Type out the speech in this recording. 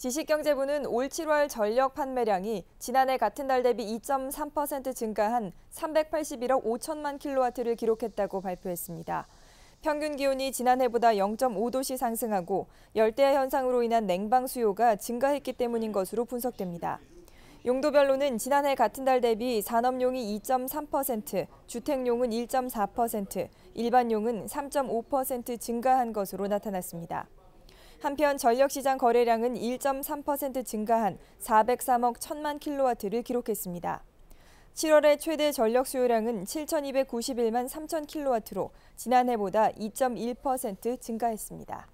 지식경제부는 올 7월 전력 판매량이 지난해 같은 달 대비 2.3% 증가한 381억 5천만 킬로와트를 기록했다고 발표했습니다. 평균 기온이 지난해보다 0.5도씨 상승하고 열대야 현상으로 인한 냉방 수요가 증가했기 때문인 것으로 분석됩니다. 용도별로는 지난해 같은 달 대비 산업용이 2.3%, 주택용은 1.4%, 일반용은 3.5% 증가한 것으로 나타났습니다. 한편 전력시장 거래량은 1.3% 증가한 403억 1천만 킬로와트를 기록했습니다. 7월의 최대 전력 수요량은 7,291만 3천 킬로와트로 지난해보다 2.1% 증가했습니다.